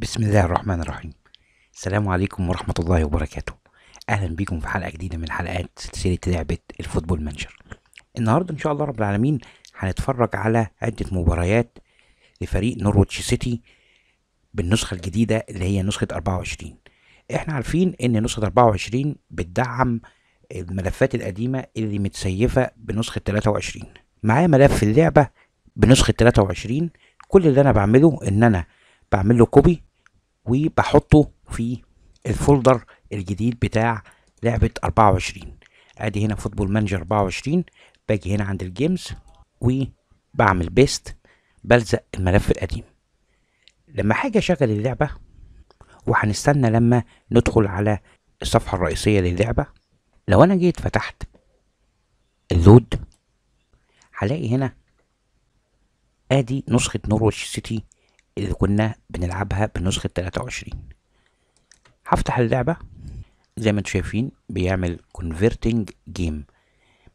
بسم الله الرحمن الرحيم السلام عليكم ورحمة الله وبركاته أهلا بيكم في حلقة جديدة من حلقات سلسلة لعبة الفوتبول مانجر النهاردة إن شاء الله رب العالمين هنتفرج على عدة مباريات لفريق نورويتش سيتي بالنسخة الجديدة اللي هي نسخة 24 احنا عارفين ان نسخة 24 بتدعم الملفات القديمة اللي متسيفة بنسخة 23 معايا ملف اللعبة بنسخة 23 كل اللي انا بعمله ان انا بعمل له كوبي وبحطه في الفولدر الجديد بتاع لعبة 24 ادي هنا فوتبول مانجر 24 باجي هنا عند الجيمز وبعمل بيست بلزق الملف القديم لما حاجة شغل اللعبة وهنستنى لما ندخل على الصفحة الرئيسية للعبة لو انا جيت فتحت اللود هلاقي هنا ادي نسخة نورويتش سيتي اللي كنا بنلعبها بنسخة 23 هفتح اللعبة زي ما انتم شايفين بيعمل converting game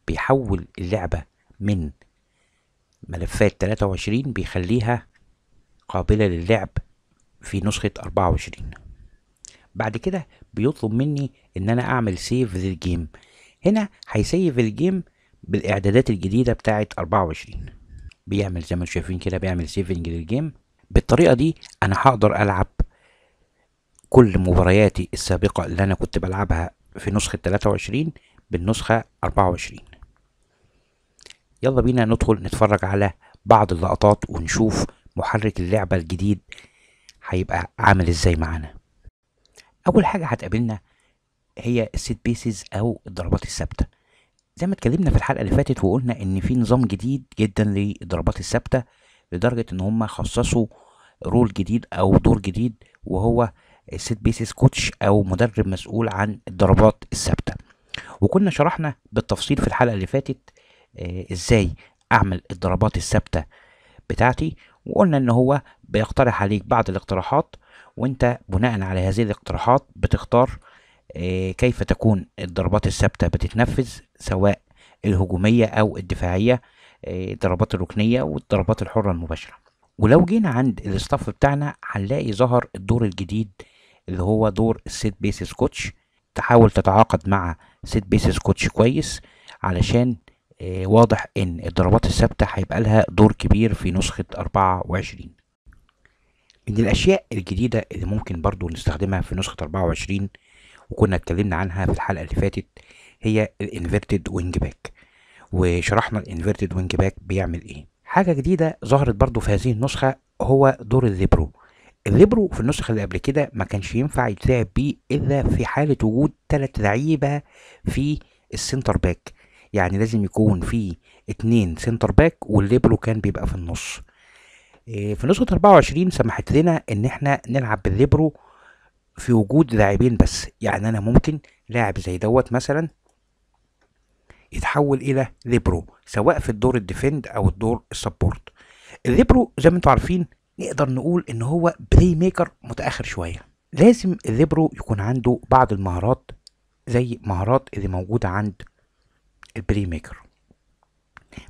بيحول اللعبة من ملفات 23 بيخليها قابلة للعب في نسخة 24 بعد كده بيطلب مني ان انا اعمل سيف للجيم هنا هيسيف الجيم بالاعدادات الجديدة بتاعة 24 بيعمل زي ما انتم شايفين كده بيعمل سيفنج للجيم بالطريقة دي أنا هقدر ألعب كل مبارياتي السابقة اللي أنا كنت بلعبها في نسخة 23 بالنسخة 24 يلا بينا ندخل نتفرج على بعض اللقطات ونشوف محرك اللعبة الجديد هيبقى عامل ازاي معانا أول حاجة هتقابلنا هي السيت بيسز أو الضربات الثابتة زي ما اتكلمنا في الحلقة اللي فاتت وقلنا إن في نظام جديد جدا للضربات الثابتة لدرجه ان هم خصصوا رول جديد او دور جديد وهو السيت بيسيس كوتش او مدرب مسؤول عن الضربات الثابته وكنا شرحنا بالتفصيل في الحلقه اللي فاتت آه، ازاي اعمل الضربات الثابته بتاعتي وقلنا ان هو بيقترح عليك بعض الاقتراحات وانت بناء على هذه الاقتراحات بتختار آه، كيف تكون الضربات الثابته بتتنفذ سواء الهجوميه او الدفاعيه الضربات الركنيه والضربات الحره المباشره ولو جينا عند الاستاف بتاعنا هنلاقي ظهر الدور الجديد اللي هو دور السيت بيسز كوتش تحاول تتعاقد مع سيت بيسز كوتش كويس علشان آه، واضح ان الضربات الثابته هيبقى لها دور كبير في نسخه 24 من الاشياء الجديده اللي ممكن برضو نستخدمها في نسخه 24 وكنا اتكلمنا عنها في الحلقه اللي فاتت هي الانفيرتد وينج باك وشرحنا الانفيرتد وينج باك بيعمل ايه حاجه جديده ظهرت برضو في هذه النسخه هو دور الليبرو الليبرو في النسخه اللي قبل كده ما كانش ينفع يتلعب بيه الا في حاله وجود ثلاث لعيبه في السنتر باك يعني لازم يكون في اتنين سنتر باك والليبرو كان بيبقى في النص آه، في نسخه 24 سمحت لنا ان احنا نلعب بالليبرو في وجود لاعبين بس يعني انا ممكن لاعب زي دوت مثلا يتحول الى ليبرو سواء في الدور الديفند او الدور السبورت الليبرو زي ما انتم عارفين نقدر نقول ان هو بلاي ميكر متاخر شويه لازم الليبرو يكون عنده بعض المهارات زي مهارات اللي موجوده عند البلاي ميكر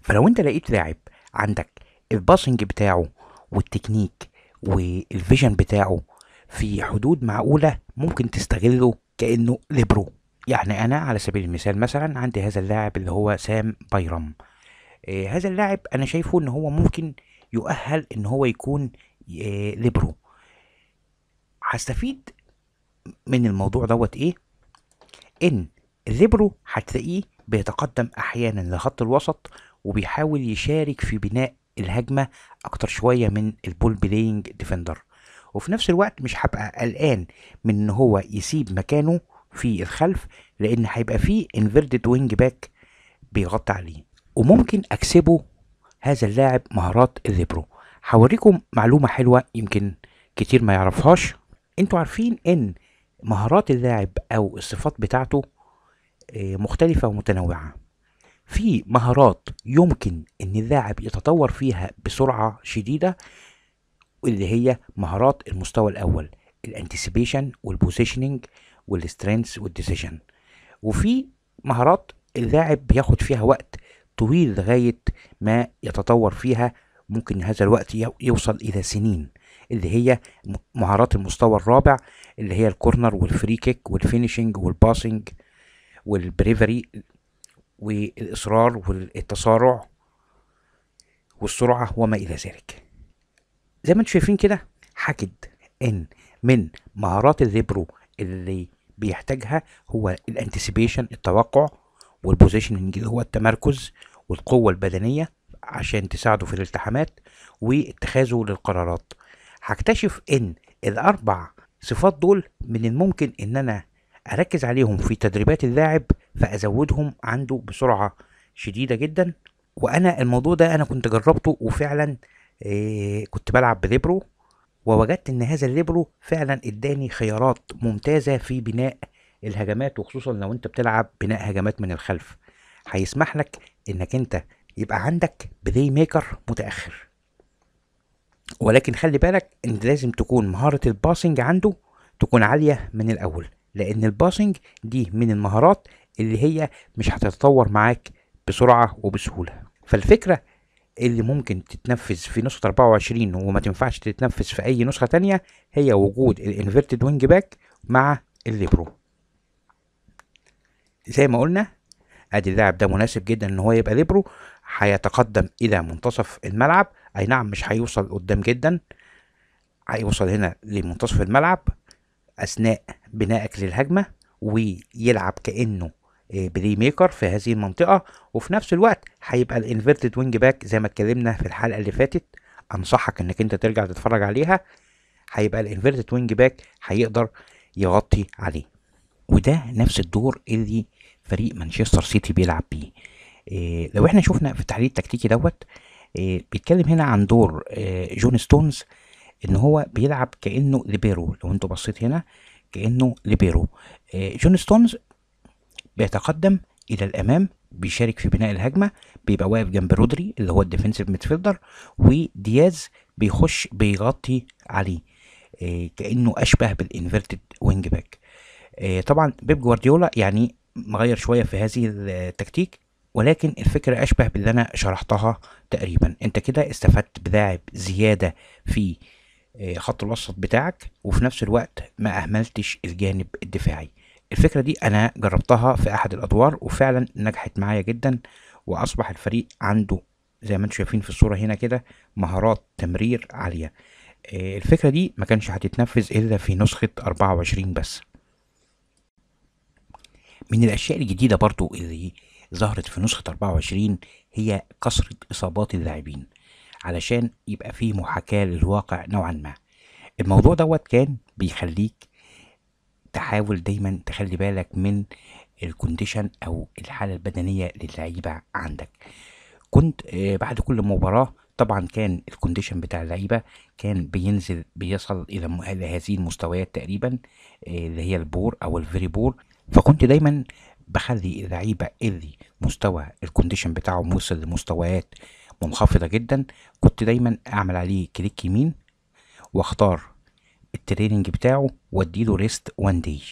فلو انت لقيت لاعب عندك الباسنج بتاعه والتكنيك والفيجن بتاعه في حدود معقوله ممكن تستغله كانه ليبرو يعني أنا على سبيل المثال مثلا عندي هذا اللاعب اللي هو سام بايرام آه هذا اللاعب أنا شايفه إن هو ممكن يؤهل إن هو يكون آه ليبرو هستفيد من الموضوع دوت إيه إن الليبرو هتلاقيه بيتقدم أحيانا لخط الوسط وبيحاول يشارك في بناء الهجمة أكتر شوية من البول بلاينج ديفندر وفي نفس الوقت مش هبقى قلقان من إن هو يسيب مكانه في الخلف لان هيبقى فيه انفيرتد وينج باك بيغطي عليه وممكن اكسبه هذا اللاعب مهارات الريبرو هوريكم معلومه حلوه يمكن كتير ما يعرفهاش انتوا عارفين ان مهارات اللاعب او الصفات بتاعته آه، مختلفه ومتنوعه في مهارات يمكن ان اللاعب يتطور فيها بسرعه شديده اللي هي مهارات المستوى الاول الانتسيبيشن والبوزيشننج والسترينث والديسيجن وفي مهارات اللاعب بياخد فيها وقت طويل لغايه ما يتطور فيها ممكن هذا الوقت يوصل الى سنين اللي هي مهارات المستوى الرابع اللي هي الكورنر والفري كيك والفينيشنج والباسنج والبريفري والاصرار والتسارع والسرعه وما الى ذلك زي ما انتم شايفين كده حكد ان من مهارات الليبرو اللي بيحتاجها هو الانتسيبيشن التوقع والبوزيشننج اللي هو التمركز والقوة البدنية عشان تساعده في الالتحامات واتخاذه للقرارات هكتشف ان الاربع صفات دول من الممكن ان انا اركز عليهم في تدريبات اللاعب فازودهم عنده بسرعة شديدة جدا وانا الموضوع ده انا كنت جربته وفعلا إيه كنت بلعب بليبرو ووجدت ان هذا الليبرو فعلا اداني خيارات ممتازه في بناء الهجمات وخصوصا لو انت بتلعب بناء هجمات من الخلف هيسمح لك انك انت يبقى عندك بلاي ميكر متاخر ولكن خلي بالك ان لازم تكون مهاره الباسنج عنده تكون عاليه من الاول لان الباسنج دي من المهارات اللي هي مش هتتطور معاك بسرعه وبسهوله فالفكره اللي ممكن تتنفذ في نسخة 24 وما تنفعش تتنفذ في أي نسخة تانية هي وجود الانفيرتد وينج باك مع الليبرو زي ما قلنا ادي اللاعب ده مناسب جدا ان هو يبقى ليبرو هيتقدم الى منتصف الملعب اي نعم مش هيوصل قدام جدا هيوصل هنا لمنتصف الملعب اثناء بنائك للهجمه ويلعب كانه بلاي آه، ميكر في هذه المنطقه وفي نفس الوقت هيبقى الانفيرتد وينج باك زي ما اتكلمنا في الحلقه اللي فاتت انصحك انك انت ترجع تتفرج عليها هيبقى الانفيرتد وينج باك هيقدر يغطي عليه وده نفس الدور اللي فريق مانشستر سيتي بيلعب بيه إيه لو احنا شفنا في التحليل التكتيكي دوت إيه بيتكلم هنا عن دور إيه جون ستونز ان هو بيلعب كانه ليبيرو لو انتوا بصيت هنا كانه ليبيرو إيه جون ستونز بيتقدم الى الامام بيشارك في بناء الهجمه بيبقى واقف جنب رودري اللي هو الديفنسيف ميدفيلدر ودياز بيخش بيغطي عليه إيه كانه اشبه بالانفيرتد وينج باك إيه طبعا بيب جوارديولا يعني مغير شويه في هذه التكتيك ولكن الفكره اشبه باللي انا شرحتها تقريبا انت كده استفدت بلاعب زياده في آه، خط الوسط بتاعك وفي نفس الوقت ما اهملتش الجانب الدفاعي الفكرة دي أنا جربتها في أحد الأدوار وفعلا نجحت معايا جدا وأصبح الفريق عنده زي ما انتم شايفين في الصورة هنا كده مهارات تمرير عالية آه، الفكرة دي ما كانش هتتنفذ إلا في نسخة 24 بس من الأشياء الجديدة برضو اللي ظهرت في نسخة 24 هي كثرة إصابات اللاعبين علشان يبقى فيه محاكاة للواقع نوعا ما الموضوع دوت كان بيخليك تحاول دايما تخلي بالك من الكونديشن او الحاله البدنيه للعيبه عندك كنت آه، بعد كل مباراه طبعا كان الكونديشن بتاع اللعيبه كان بينزل بيصل الى هذه المستويات تقريبا آه، اللي هي البور او الفيري بور فكنت دايما بخلي اللعيبه اللي مستوى الكونديشن بتاعهم وصل لمستويات منخفضه جدا كنت دايما اعمل عليه كليك يمين واختار التريننج بتاعه واديله ريست وان دي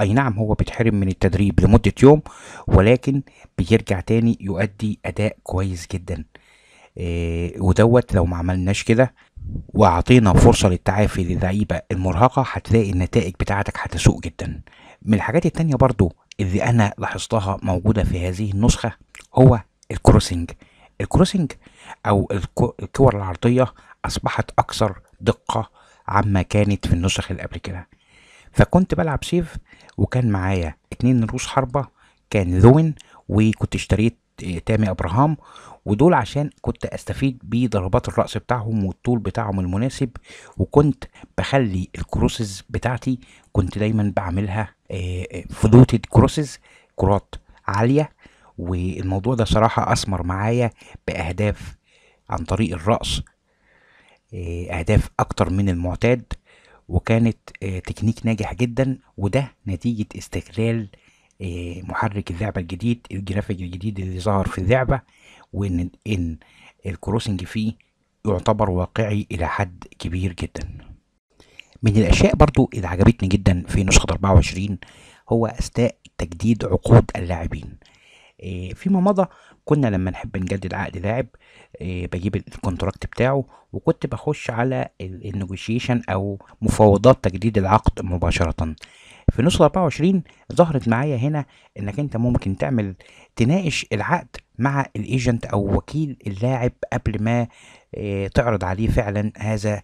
اي نعم هو بيتحرم من التدريب لمده يوم ولكن بيرجع تاني يؤدي اداء كويس جدا إيه ودوت لو ما عملناش كده واعطينا فرصه للتعافي للعيبه المرهقه هتلاقي النتائج بتاعتك هتسوء جدا من الحاجات التانية برضو اللي انا لاحظتها موجوده في هذه النسخه هو الكروسنج الكروسنج او الكور العرضيه اصبحت اكثر دقه عما كانت في النسخ اللي قبل كده فكنت بلعب سيف وكان معايا اتنين روس حربة كان ذوين وكنت اشتريت آه، تامي ابراهام ودول عشان كنت استفيد بضربات الرأس بتاعهم والطول بتاعهم المناسب وكنت بخلي الكروسز بتاعتي كنت دايما بعملها آه، آه، فلوتد كروسز كرات عالية والموضوع ده صراحة أثمر معايا بأهداف عن طريق الرأس آه، اهداف اكتر من المعتاد وكانت آه، تكنيك ناجح جدا وده نتيجة استغلال آه، محرك اللعبة الجديد الجرافيك الجديد اللي ظهر في اللعبة وان ان الكروسنج فيه يعتبر واقعي الى حد كبير جدا من الاشياء برضو اللي عجبتني جدا في نسخة 24 هو اثناء تجديد عقود اللاعبين آه، فيما مضى كنا لما نحب نجدد عقد لاعب آه، بجيب الكونتراكت بتاعه وكنت بخش على النيجوشيشن او مفاوضات تجديد العقد مباشره في نسخه 24 ظهرت معايا هنا انك انت ممكن تعمل تناقش العقد مع الايجنت او وكيل اللاعب قبل ما آه، تعرض عليه فعلا هذا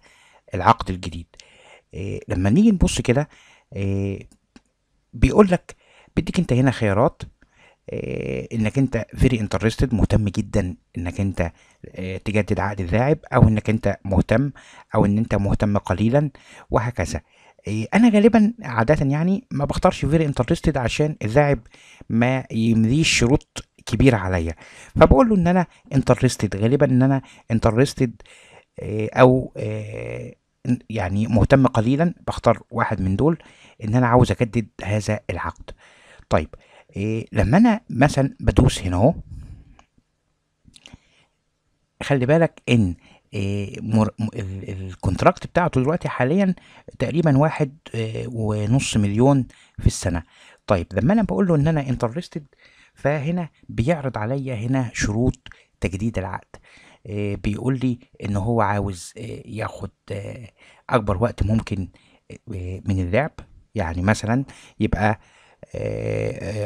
العقد الجديد لما نيجي نبص كده بيقول لك بيديك انت هنا خيارات آه، انك انت فيري انترستد مهتم جدا انك انت آه، تجدد عقد اللاعب او انك انت مهتم او ان انت مهتم قليلا وهكذا آه، انا غالبا عاده يعني ما بختارش فيري انترستد عشان اللاعب ما يمليش شروط كبيره عليا فبقول له ان انا انترستد غالبا ان انا انترستد او يعني مهتم قليلا بختار واحد من دول ان انا عاوز اجدد هذا العقد طيب إيه لما انا مثلا بدوس هنا اهو خلي بالك ان إيه، الكونتراكت بتاعته دلوقتي حاليا تقريبا واحد إيه، ونص مليون في السنه طيب لما انا بقول له ان انا انترستد فهنا بيعرض عليا هنا شروط تجديد العقد إيه، بيقول لي ان هو عاوز ياخد اكبر وقت ممكن من اللعب يعني مثلا يبقى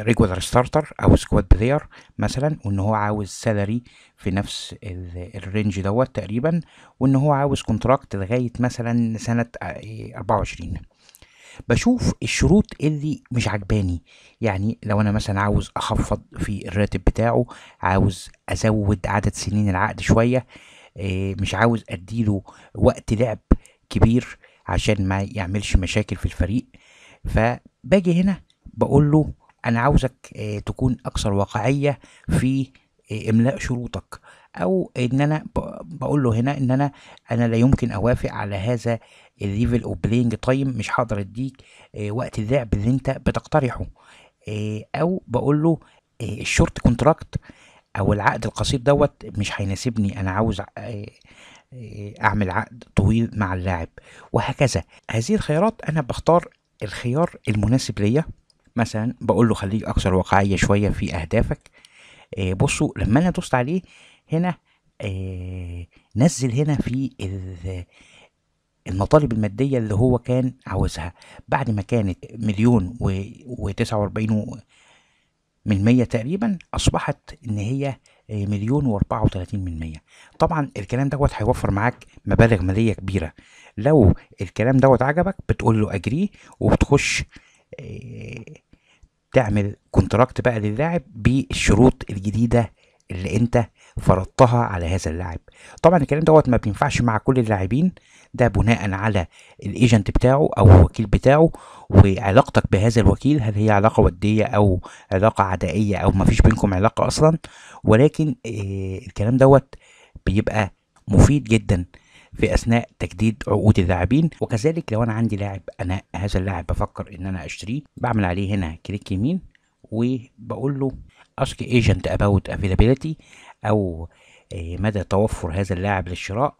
ريجولار ستارتر او سكواد بلاير مثلا وان هو عاوز سالري في نفس الرينج دوت تقريبا وان هو عاوز كونتراكت لغايه مثلا سنه 24 آه، بشوف الشروط اللي مش عجباني يعني لو انا مثلا عاوز اخفض في الراتب بتاعه عاوز ازود عدد سنين العقد شويه آه، مش عاوز اديله وقت لعب كبير عشان ما يعملش مشاكل في الفريق فباجي هنا بقول له انا عاوزك آه، تكون اكثر واقعيه في آه، املاء شروطك او ان انا بقول له هنا ان انا انا لا يمكن اوافق على هذا الليفل اوف بلينج تايم مش هقدر اديك آه، وقت اللعب اللي انت بتقترحه او بقول له الشورت كونتراكت او العقد القصير دوت مش هيناسبني انا عاوز اعمل عقد طويل مع اللاعب وهكذا هذه الخيارات انا بختار الخيار المناسب ليا مثلا بقول له خليك اكثر واقعيه شويه في اهدافك آه بصوا لما انا دوست عليه هنا آه نزل هنا في المطالب الماديه اللي هو كان عاوزها بعد ما كانت مليون و49 من مية تقريبا أصبحت إن هي آه، مليون و34 من مية طبعا الكلام دوت هيوفر معاك مبالغ مالية كبيرة لو الكلام دوت عجبك بتقول له اجري وبتخش تعمل كونتراكت بقى للاعب بالشروط الجديده اللي انت فرضتها على هذا اللاعب طبعا الكلام دوت ما بينفعش مع كل اللاعبين ده بناء على الايجنت بتاعه او الوكيل بتاعه وعلاقتك بهذا الوكيل هل هي علاقه وديه او علاقه عدائيه او ما فيش بينكم علاقه اصلا ولكن آه، الكلام دوت بيبقى مفيد جدا في اثناء تجديد عقود اللاعبين وكذلك لو انا عندي لاعب انا هذا اللاعب بفكر ان انا اشتريه بعمل عليه هنا كليك يمين وبقول له اسك ايجنت اباوت افيلابيلتي او آه، مدى توفر هذا اللاعب للشراء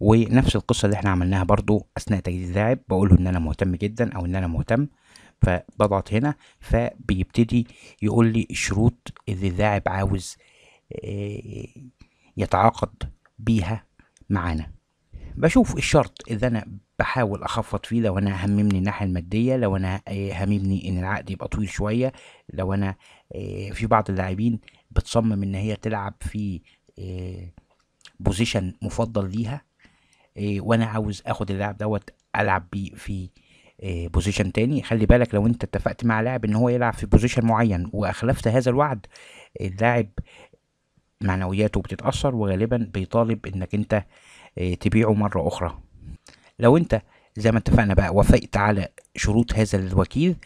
ونفس القصه اللي احنا عملناها برضو اثناء تجديد اللاعب بقول له ان انا مهتم جدا او ان انا مهتم فبضغط هنا فبيبتدي يقول لي الشروط اللي اللاعب عاوز آه، يتعاقد بيها معانا بشوف الشرط اللي انا بحاول اخفض فيه لو انا هممني الناحيه الماديه لو انا آه، هممني ان العقد يبقى طويل شويه لو انا آه، في بعض اللاعبين بتصمم ان هي تلعب في بوزيشن آه، مفضل ليها وانا عاوز اخد اللاعب دوت العب بيه في بوزيشن تاني خلي بالك لو انت اتفقت مع لاعب ان هو يلعب في بوزيشن معين واخلفت هذا الوعد اللاعب معنوياته بتتاثر وغالبا بيطالب انك انت آه، تبيعه مرة أخرى لو أنت زي ما اتفقنا بقى وافقت على شروط هذا الوكيل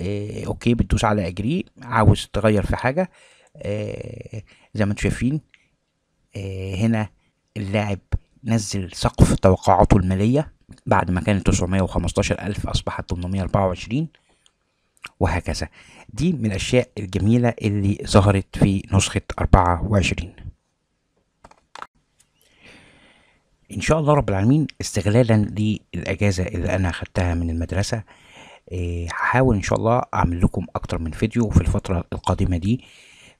اه اوكي بتدوس على اجري عاوز تغير في حاجه اه زي ما انتم شايفين اه هنا اللاعب نزل سقف توقعاته الماليه بعد ما كانت 915 ألف أصبحت 824 وهكذا دي من الأشياء الجميلة اللي ظهرت في نسخة 24 ان شاء الله رب العالمين استغلالا للاجازه اللي انا خدتها من المدرسه آه، هحاول ان شاء الله اعمل لكم اكتر من فيديو في الفتره القادمه دي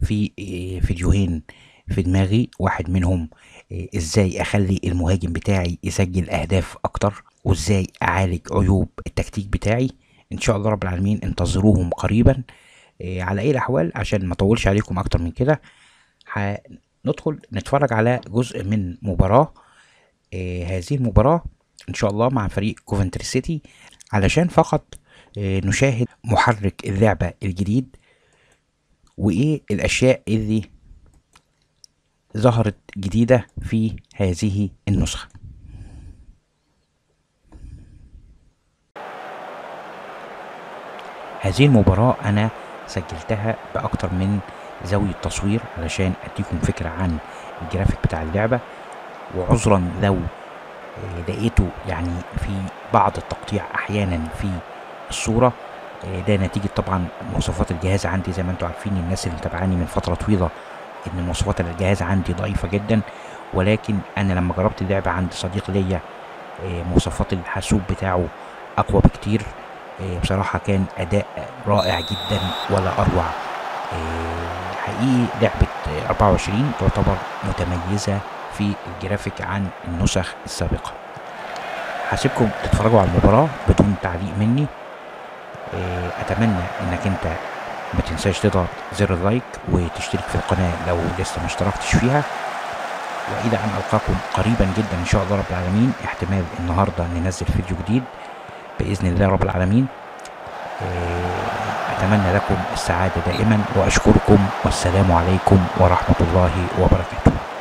في آه، فيديوهين في دماغي واحد منهم آه، ازاي اخلي المهاجم بتاعي يسجل اهداف اكتر وازاي اعالج عيوب التكتيك بتاعي ان شاء الله رب العالمين انتظروهم قريبا على اي الاحوال عشان ما اطولش عليكم اكتر من كده ندخل نتفرج على جزء من مباراه آه، هذه المباراة إن شاء الله مع فريق كوفنتري سيتي علشان فقط آه، نشاهد محرك اللعبة الجديد وإيه الأشياء اللي ظهرت جديدة في هذه النسخة هذه المباراة أنا سجلتها بأكتر من زاوية تصوير علشان أديكم فكرة عن الجرافيك بتاع اللعبة وعذرا لو لقيته يعني في بعض التقطيع احيانا في الصوره آه، ده نتيجه طبعا مواصفات الجهاز عندي زي ما انتم عارفين الناس اللي متابعاني من فتره طويله ان مواصفات الجهاز عندي ضعيفه جدا ولكن انا لما جربت اللعبه عند صديق ليا آه، مواصفات الحاسوب بتاعه اقوى بكتير آه، بصراحه كان اداء رائع جدا ولا اروع حقيقي لعبه 24 تعتبر متميزه في الجرافيك عن النسخ السابقة هسيبكم تتفرجوا على المباراة بدون تعليق مني آه، اتمنى انك انت ما تنساش تضغط زر اللايك وتشترك في القناة لو لسه ما اشتركتش فيها وإلى أن ألقاكم قريبا جدا إن شاء الله رب العالمين احتمال النهاردة ننزل فيديو جديد بإذن الله رب العالمين آه، أتمنى لكم السعادة دائما وأشكركم والسلام عليكم ورحمة الله وبركاته